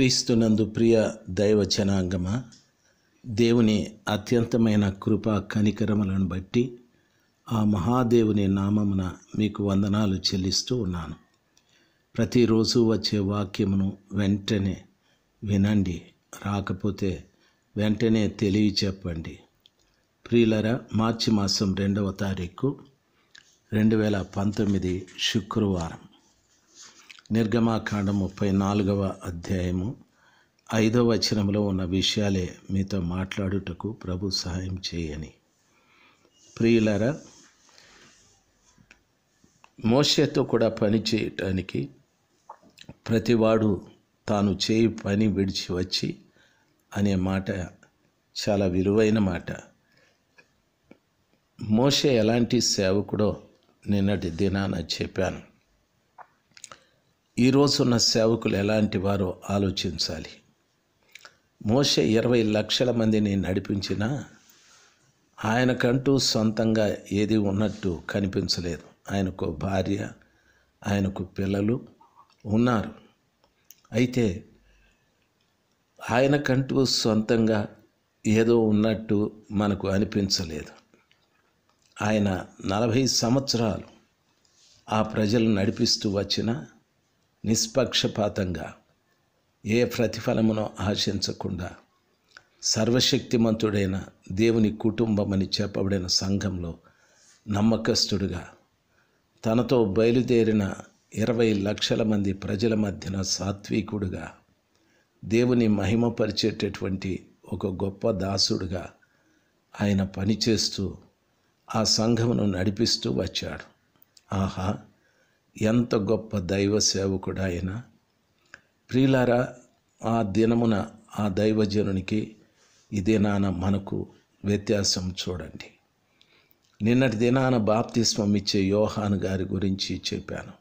క్రీస్తునందు ప్రియ దైవ జనాంగమ దేవుని అత్యంతమైన కృపా కనికరములను బట్టి ఆ మహాదేవుని నామమున మీకు వందనాలు చెల్లిస్తూ ఉన్నాను ప్రతిరోజు వచ్చే వాక్యమును వెంటనే వినండి రాకపోతే వెంటనే తెలియచెప్పండి ప్రియులరా మార్చి మాసం రెండవ తారీఖు రెండు వేల పంతొమ్మిది శుక్రవారం నిర్గమాకాండ ముప్పై నాలుగవ అధ్యాయము ఐదవ వచనంలో ఉన్న విషయాలే మీతో మాట్లాడుటకు ప్రభు సహాయం చేయని ప్రియులరా మోసతో కూడా పని చేయటానికి ప్రతివాడు తాను చేయి పని విడిచి వచ్చి అనే మాట చాలా విలువైన మాట మోస ఎలాంటి సేవకుడో నిన్నటి దినాన చెప్పాను ఈరోజున్న సేవకులు ఎలాంటి వారో ఆలోచించాలి మోస ఇరవై లక్షల మందిని నడిపించినా ఆయనకంటూ సొంతంగా ఏది ఉన్నట్టు కనిపించలేదు ఆయనకు భార్య ఆయనకు పిల్లలు ఉన్నారు అయితే ఆయనకంటూ సొంతంగా ఏదో ఉన్నట్టు మనకు అనిపించలేదు ఆయన నలభై సంవత్సరాలు ఆ ప్రజలు నడిపిస్తూ వచ్చినా నిష్పక్షపాతంగా ఏ ప్రతిఫలమునో ఆశించకుండా సర్వశక్తిమంతుడైన దేవుని కుటుంబమని చెప్పబడిన సంఘంలో నమ్మకస్తుడుగా తనతో బయలుదేరిన ఇరవై లక్షల మంది ప్రజల మధ్యన సాత్వికుడుగా దేవుని మహిమపరిచేటటువంటి ఒక గొప్ప దాసుడుగా ఆయన పనిచేస్తూ ఆ సంఘమును నడిపిస్తూ వచ్చాడు ఆహా ఎంత గొప్ప దైవ సేవకుడు ఆయన ప్రియులారా ఆ దినమున ఆ దైవజనునికి ఇదే నాన్న మనకు వ్యత్యాసం చూడండి నిన్నటి దినాన బాప్తిస్మం ఇచ్చే యోహాన్ గారి గురించి చెప్పాను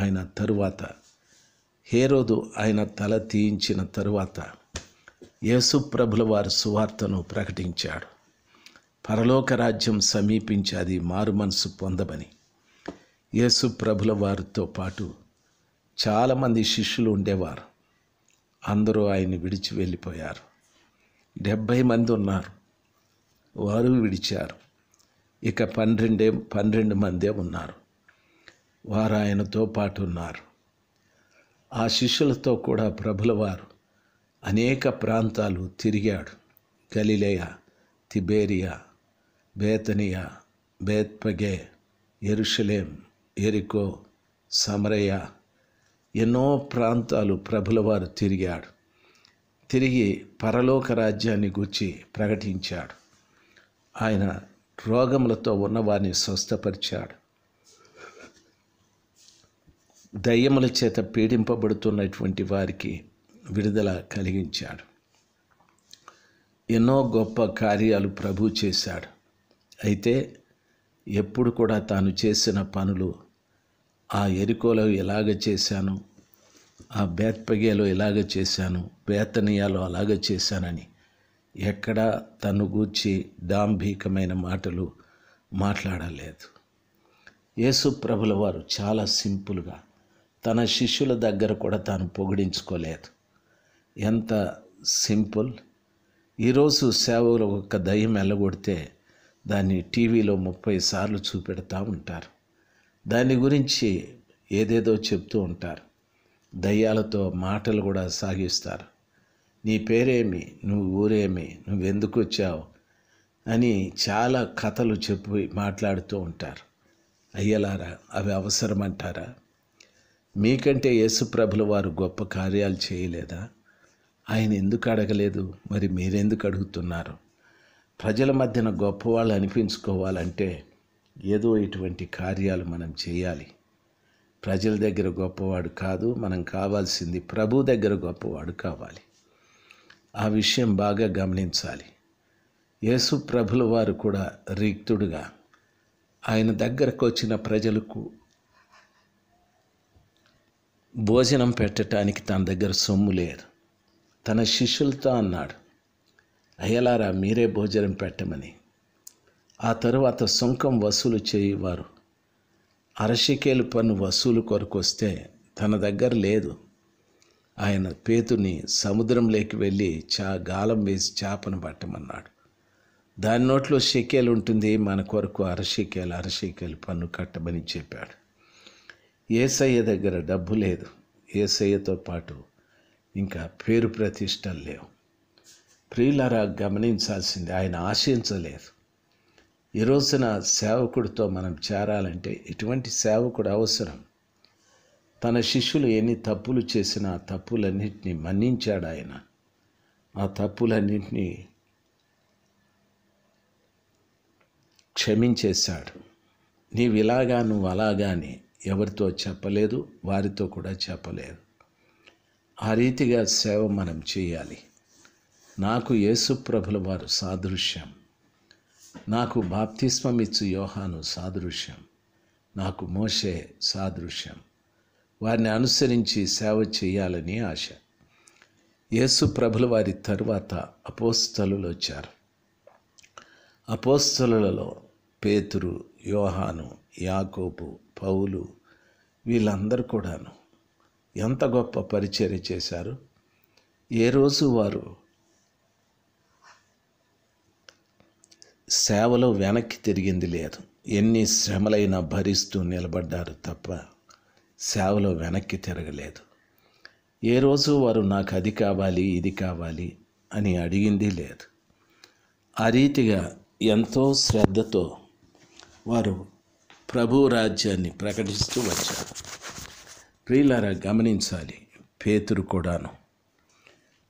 ఆయన తరువాత హేరోదు ఆయన తల తీయించిన తరువాత యేసుప్రభుల వారి సువార్తను ప్రకటించాడు పరలోక రాజ్యం సమీపించి అది మారు మనసు పొందమని యేసు ప్రభుల వారితో పాటు చాలామంది శిష్యులు ఉండేవారు అందరూ ఆయన్ని విడిచి వెళ్ళిపోయారు డెబ్భై మంది ఉన్నారు వారు విడిచారు ఇక పన్నెండే పన్నెండు మందే ఉన్నారు వారు ఆయనతో పాటు ఉన్నారు ఆ శిష్యులతో కూడా వారు అనేక ప్రాంతాలు తిరిగాడు గలిలేయ తిబేరియా బేతనియా బేత్పగే ఎరుషలేం ఎరికో సమరయ్య ఎన్నో ప్రాంతాలు ప్రభులవారు తిరిగాడు తిరిగి పరలోక రాజ్యాన్ని గుర్చి ప్రకటించాడు ఆయన రోగములతో ఉన్నవారిని స్వస్థపరిచాడు దయ్యముల చేత పీడింపబడుతున్నటువంటి వారికి విడుదల కలిగించాడు ఎన్నో గొప్ప కార్యాలు ప్రభు చేశాడు అయితే ఎప్పుడు కూడా తాను చేసిన పనులు ఆ ఎరుకోలో ఎలాగ చేశాను ఆ బేత్పగేలో ఇలాగ చేశాను బేతనీయాలో అలాగ చేశానని ఎక్కడా తను గూర్చి దాంభీకమైన మాటలు మాట్లాడలేదు యేసు ప్రభుల వారు చాలా సింపుల్గా తన శిష్యుల దగ్గర కూడా తాను పొగిడించుకోలేదు ఎంత సింపుల్ ఈరోజు సేవలు ఒక దయ్యం వెళ్ళగొడితే దాన్ని టీవీలో ముప్పై సార్లు చూపెడతా ఉంటారు దాని గురించి ఏదేదో చెప్తూ ఉంటారు దయ్యాలతో మాటలు కూడా సాగిస్తారు నీ పేరేమి నువ్వు ఊరేమి నువ్వెందుకు వచ్చావు అని చాలా కథలు చెప్పి మాట్లాడుతూ ఉంటారు అయ్యలారా అవి అవసరమంటారా మీకంటే యేసుప్రభుల వారు గొప్ప కార్యాలు చేయలేదా ఆయన ఎందుకు అడగలేదు మరి మీరెందుకు అడుగుతున్నారు ప్రజల మధ్యన గొప్పవాళ్ళు అనిపించుకోవాలంటే ఏదో ఇటువంటి కార్యాలు మనం చేయాలి ప్రజల దగ్గర గొప్పవాడు కాదు మనం కావాల్సింది ప్రభు దగ్గర గొప్పవాడు కావాలి ఆ విషయం బాగా గమనించాలి యేసు ప్రభుల వారు కూడా రిక్తుడుగా ఆయన దగ్గరకు వచ్చిన ప్రజలకు భోజనం పెట్టడానికి తన దగ్గర సొమ్ము లేదు తన శిష్యులతో అన్నాడు అయ్యలారా మీరే భోజనం పెట్టమని ఆ తరువాత సుంకం వసూలు చేయువారు అరషికేలు పన్ను వసూలు కొరకు వస్తే తన దగ్గర లేదు ఆయన పేతుని సముద్రంలోకి వెళ్ళి చా గాలం వేసి చేపను పట్టమన్నాడు దాని నోట్లో షికేలు ఉంటుంది మన కొరకు అరషికేలు అరషికేలు పన్ను కట్టమని చెప్పాడు ఏసయ్య దగ్గర డబ్బు లేదు ఏసయ్యతో పాటు ఇంకా పేరు ప్రతిష్టలు లేవు ప్రియులరా గమనించాల్సింది ఆయన ఆశించలేదు ఈ రోజున సేవకుడితో మనం చేరాలంటే ఇటువంటి సేవకుడు అవసరం తన శిష్యులు ఎన్ని తప్పులు చేసినా తప్పులన్నింటినీ మన్నించాడు ఆయన ఆ తప్పులన్నింటినీ క్షమించేశాడు నీవు ఇలాగా నువ్వు అలాగాని ఎవరితో చెప్పలేదు వారితో కూడా చెప్పలేదు ఆ రీతిగా సేవ మనం చేయాలి నాకు యేసుప్రభుల వారు సాదృశ్యం నాకు బాప్తిస్మమిచ్చు యోహాను సాదృశ్యం నాకు మోషే సాదృశ్యం వారిని అనుసరించి సేవ చేయాలని ఆశ యేసు ప్రభులు వారి తరువాత అపోస్తలులు వచ్చారు అపోస్తలులలో పేతురు యోహాను యాకోపు పౌలు వీళ్ళందరూ కూడాను ఎంత గొప్ప పరిచర్య చేశారు ఏ రోజు వారు సేవలో వెనక్కి తిరిగింది లేదు ఎన్ని శ్రమలైనా భరిస్తూ నిలబడ్డారు తప్ప సేవలో వెనక్కి తిరగలేదు ఏ రోజు వారు నాకు అది కావాలి ఇది కావాలి అని అడిగింది లేదు ఆ రీతిగా ఎంతో శ్రద్ధతో వారు ప్రభు రాజ్యాన్ని ప్రకటిస్తూ వచ్చారు ప్రియులారా గమనించాలి పేతురు కూడాను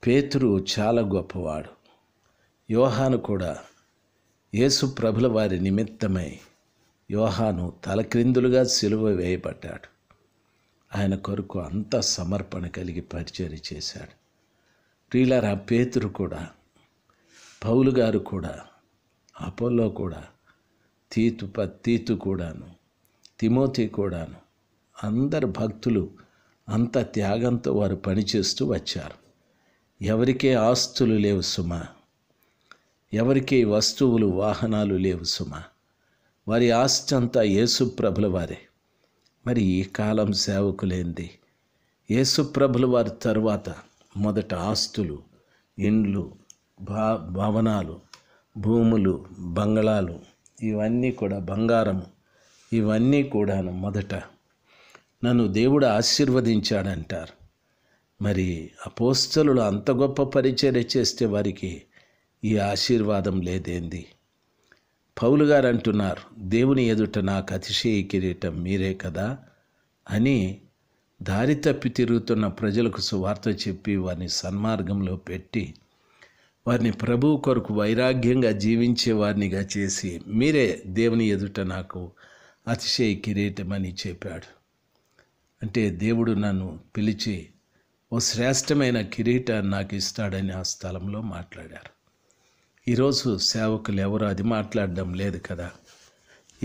పేతురు చాలా గొప్పవాడు యోహాను కూడా యేసు ప్రభుల వారి నిమిత్తమై యోహాను తలక్రిందులుగా సిలువ వేయబడ్డాడు ఆయన కొరకు అంత సమర్పణ కలిగి పరిచయం చేశాడు ప్రియులారా పేతురు కూడా పౌలు గారు కూడా అపోలో కూడా తీతు ప తీతు కూడాను తిమోతి కూడాను అందరు భక్తులు అంత త్యాగంతో వారు పనిచేస్తూ వచ్చారు ఎవరికే ఆస్తులు లేవు సుమా ఎవరికి వస్తువులు వాహనాలు లేవు సుమ వారి ఆస్తి అంతా యేసుప్రభుల వారే మరి ఈ కాలం సేవకులేంది యేసుప్రభుల వారి తర్వాత మొదట ఆస్తులు ఇండ్లు భా భవనాలు భూములు బంగళాలు ఇవన్నీ కూడా బంగారము ఇవన్నీ కూడాను మొదట నన్ను దేవుడు ఆశీర్వదించాడంటారు మరి అపోస్తలు అంత గొప్ప పరిచర్య చేస్తే వారికి ఈ ఆశీర్వాదం లేదేంది పౌలు గారు అంటున్నారు దేవుని ఎదుట నాకు అతిశయ కిరీటం మీరే కదా అని దారి తప్పి తిరుగుతున్న ప్రజలకు సువార్త చెప్పి వారిని సన్మార్గంలో పెట్టి వారిని ప్రభువు కొరకు వైరాగ్యంగా జీవించే వారినిగా చేసి మీరే దేవుని ఎదుట నాకు అతిశయ కిరీటమని చెప్పాడు అంటే దేవుడు నన్ను పిలిచి ఓ శ్రేష్టమైన కిరీటాన్ని నాకు ఇస్తాడని ఆ స్థలంలో మాట్లాడారు ఈరోజు సేవకులు ఎవరు అది మాట్లాడడం లేదు కదా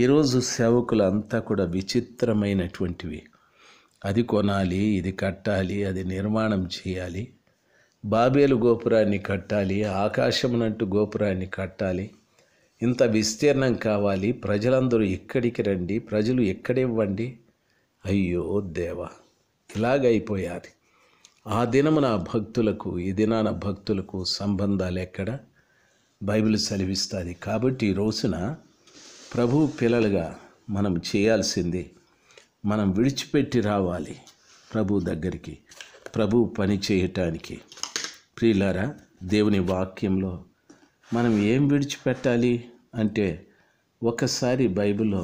ఈరోజు సేవకులు అంతా కూడా విచిత్రమైనటువంటివి అది కొనాలి ఇది కట్టాలి అది నిర్మాణం చేయాలి బాబేలు గోపురాన్ని కట్టాలి ఆకాశమునంటు గోపురాన్ని కట్టాలి ఇంత విస్తీర్ణం కావాలి ప్రజలందరూ ఇక్కడికి రండి ప్రజలు ఎక్కడివ్వండి అయ్యో దేవా ఇలాగైపోయాది ఆ దినమున భక్తులకు ఈ దినాన భక్తులకు సంబంధాలు ఎక్కడ బైబిల్ సెలవిస్తుంది కాబట్టి ఈ రోజున ప్రభు పిల్లలుగా మనం చేయాల్సింది మనం విడిచిపెట్టి రావాలి ప్రభు దగ్గరికి ప్రభు పని చేయటానికి ప్రియులారా దేవుని వాక్యంలో మనం ఏం విడిచిపెట్టాలి అంటే ఒకసారి బైబిల్లో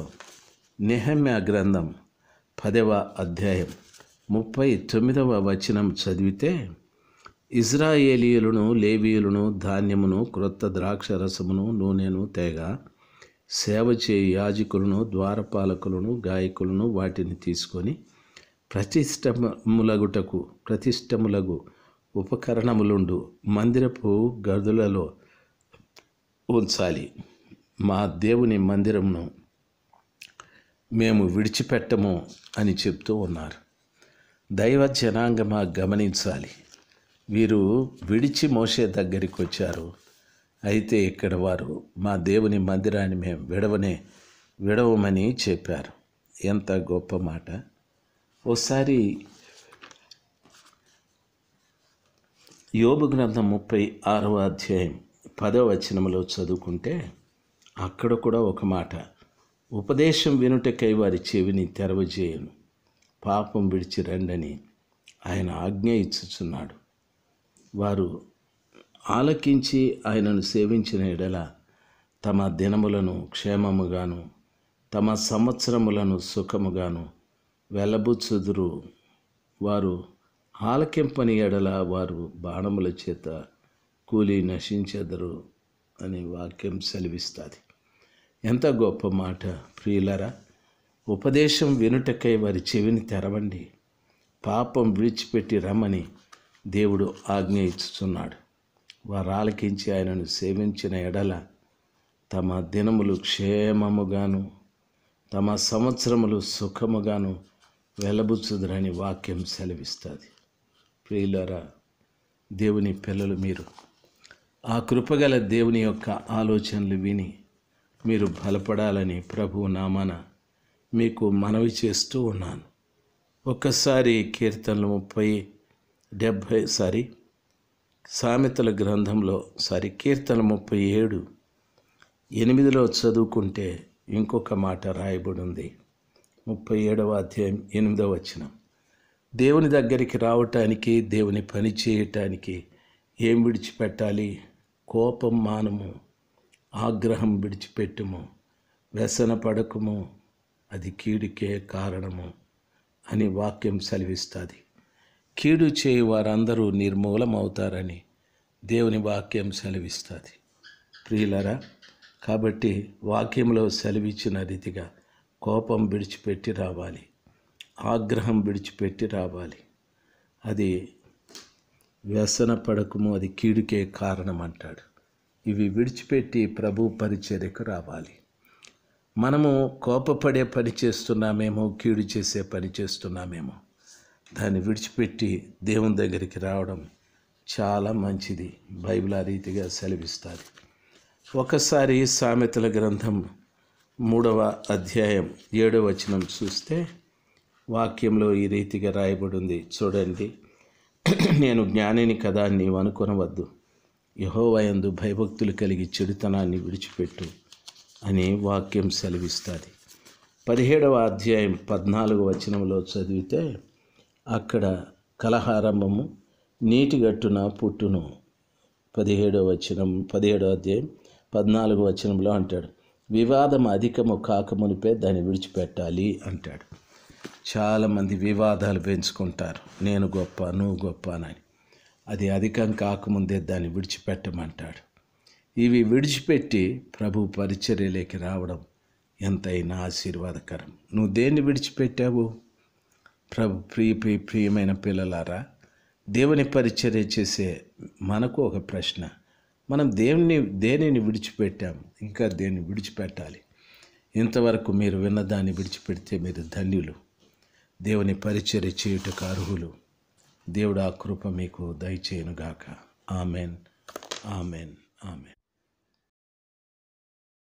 నెహమ్య గ్రంథం పదవ అధ్యాయం ముప్పై తొమ్మిదవ వచనం చదివితే ఇజ్రాయేలీయులను లేవీయులను ధాన్యమును క్రొత్త ద్రాక్ష రసమును నూనెను తేగ సేవ చేయి యాజకులను ద్వారపాలకులను గాయకులను వాటిని తీసుకొని ప్రతిష్టములగుటకు ప్రతిష్టములగు ఉపకరణములుండు మందిరపు గదులలో ఉంచాలి మా దేవుని మందిరమును మేము విడిచిపెట్టము అని చెప్తూ ఉన్నారు దైవ జనాంగమా గమనించాలి వీరు విడిచి మోసే దగ్గరికి వచ్చారు అయితే ఇక్కడ వారు మా దేవుని మందిరాన్ని మేము విడవనే విడవమని చెప్పారు ఎంత గొప్ప మాట ఓసారి యోగ గ్రంథం ముప్పై ఆరవ అధ్యాయం పదవ వచనంలో చదువుకుంటే అక్కడ కూడా ఒక మాట ఉపదేశం వినుటకై వారి చెవిని తెరవజేయను పాపం విడిచి రండని ఆయన ఆజ్ఞ ఇచ్చుచున్నాడు వారు ఆలకించి ఆయనను సేవించిన ఎడల తమ దినములను క్షేమముగాను తమ సంవత్సరములను సుఖముగాను వెళ్ళబుచ్చుదురు వారు ఆలకింపని ఎడల వారు బాణముల చేత కూలి నశించెదరు అని వాక్యం సెలవిస్తుంది ఎంత గొప్ప మాట ప్రియులరా ఉపదేశం వినుటకై వారి చెవిని తెరవండి పాపం విడిచిపెట్టి రమ్మని దేవుడు ఆజ్ఞ ఇచ్చుచున్నాడు వారాలకించి ఆయనను సేవించిన ఎడల తమ దినములు క్షేమముగాను తమ సంవత్సరములు సుఖముగాను వెలబుచ్చుదరని వాక్యం సెలవిస్తుంది ప్రియులరా దేవుని పిల్లలు మీరు ఆ కృపగల దేవుని యొక్క ఆలోచనలు విని మీరు బలపడాలని ప్రభు నామాన మీకు మనవి చేస్తూ ఉన్నాను ఒక్కసారి కీర్తనలు ముప్పై డెబ్భై సారీ సామెతల గ్రంథంలో సారీ కీర్తన ముప్పై ఏడు ఎనిమిదిలో చదువుకుంటే ఇంకొక మాట రాయబడి ఉంది ముప్పై ఏడవ అధ్యాయం ఎనిమిదవ వచనం దేవుని దగ్గరికి రావటానికి దేవుని పని చేయటానికి ఏం విడిచిపెట్టాలి కోపం మానము ఆగ్రహం విడిచిపెట్టుము వ్యసన పడకము అది కీడికే కారణము అని వాక్యం సెలవిస్తుంది కీడు చేయి వారందరూ నిర్మూలమవుతారని దేవుని వాక్యం సెలవిస్తుంది ప్రియులరా కాబట్టి వాక్యంలో సెలవిచ్చిన రీతిగా కోపం విడిచిపెట్టి రావాలి ఆగ్రహం విడిచిపెట్టి రావాలి అది వ్యసన పడకము అది కీడుకే కారణం అంటాడు ఇవి విడిచిపెట్టి ప్రభు పరిచర్యకు రావాలి మనము కోపపడే పని చేస్తున్నామేమో కీడు చేసే పని చేస్తున్నామేమో దాన్ని విడిచిపెట్టి దేవుని దగ్గరికి రావడం చాలా మంచిది బైబిల్ ఆ రీతిగా సెలవిస్తారు ఒకసారి సామెతల గ్రంథం మూడవ అధ్యాయం ఏడవ వచనం చూస్తే వాక్యంలో ఈ రీతిగా రాయబడింది చూడండి నేను జ్ఞానిని కదా నీవు అనుకొనవద్దు యహోవయందు భయభక్తులు కలిగి చెడుతనాన్ని విడిచిపెట్టు అని వాక్యం సెలవిస్తుంది పదిహేడవ అధ్యాయం పద్నాలుగు వచనంలో చదివితే అక్కడ కలహారంభము నీటిగట్టున పుట్టును పదిహేడో వచనం పదిహేడో అధ్యాయం పద్నాలుగో వచనంలో అంటాడు వివాదం అధికము కాకమునిపే దాన్ని విడిచిపెట్టాలి అంటాడు చాలామంది వివాదాలు పెంచుకుంటారు నేను గొప్ప నువ్వు గొప్ప అని అది అధికం కాకముందే దాన్ని విడిచిపెట్టమంటాడు ఇవి విడిచిపెట్టి ప్రభు పరిచర్యలోకి రావడం ఎంతైనా ఆశీర్వాదకరం నువ్వు దేన్ని విడిచిపెట్టావు ప్రభు ప్రియ ప్రియ ప్రియమైన పిల్లలారా దేవుని పరిచర్య చేసే మనకు ఒక ప్రశ్న మనం దేవుని దేనిని విడిచిపెట్టాము ఇంకా దేన్ని విడిచిపెట్టాలి ఇంతవరకు మీరు విన్నదాన్ని విడిచిపెడితే మీరు ధన్యులు దేవుని పరిచర్య చేయుటకు అర్హులు దేవుడు ఆ కృప మీకు దయచేయనుగాక ఆమెన్ ఆమెన్ ఆమెన్